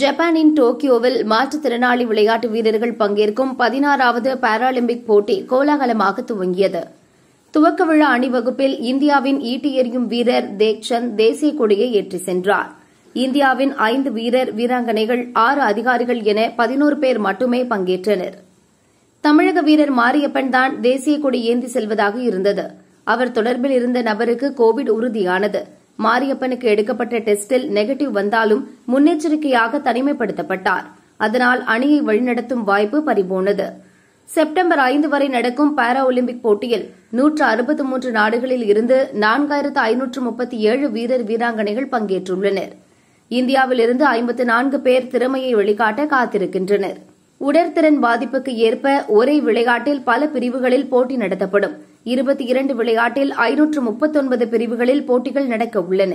ஜப்பானின் டோக்கியோவில் மாற்றுத்திறனாளி விளையாட்டு வீரர்கள் பங்கேற்கும் பதினாறாவது பாராலிம்பிக் போட்டி கோலாகலமாக துவங்கியது துவக்க விழா அணிவகுப்பில் இந்தியாவின் ஈட்டி எறியும் வீரர் தேக்சந்த் தேசிய கொடியை ஏற்றி சென்றார் இந்தியாவின் ஐந்து வீரர் வீராங்கனைகள் ஆறு அதிகாரிகள் என பதினோரு பேர் மட்டுமே பங்கேற்றனர் தமிழக வீரர் மாரியப்பன் தான் தேசிய கொடி ஏந்தி செல்வதாக இருந்தது அவர் தொடர்பில் இருந்த நபருக்கு கோவிட் உறுதியானது மாரியப்பனுக்கு எடுக்கப்பட்ட டெஸ்டில் நெகட்டிவ் வந்தாலும் முன்னெச்சரிக்கையாக தனிமைப்படுத்தப்பட்டார் அதனால் அணியை வழிநடத்தும் வாய்ப்பு பறிபோனது செப்டம்பர் ஐந்து வரை நடக்கும் பாரா ஒலிம்பிக் போட்டியில் நூற்று அறுபத்து மூன்று நாடுகளில் இருந்து நான்காயிரத்து ஐநூற்று முப்பத்தி ஏழு வீரர் வீராங்கனைகள் பங்கேற்றுள்ளனர் இந்தியாவிலிருந்து ஐம்பத்து நான்கு பேர் திறமையை வெளிக்காட்ட காத்திருக்கின்றனர் உடற்திறன் பாதிப்புக்கு ஏற்ப ஒரே விளையாட்டில் பல பிரிவுகளில் போட்டி நடத்தப்படும் இருபத்தி இரண்டு விளையாட்டில் ஐநூற்று முப்பத்தொன்பது பிரிவுகளில் போட்டிகள் நடக்க உள்ளன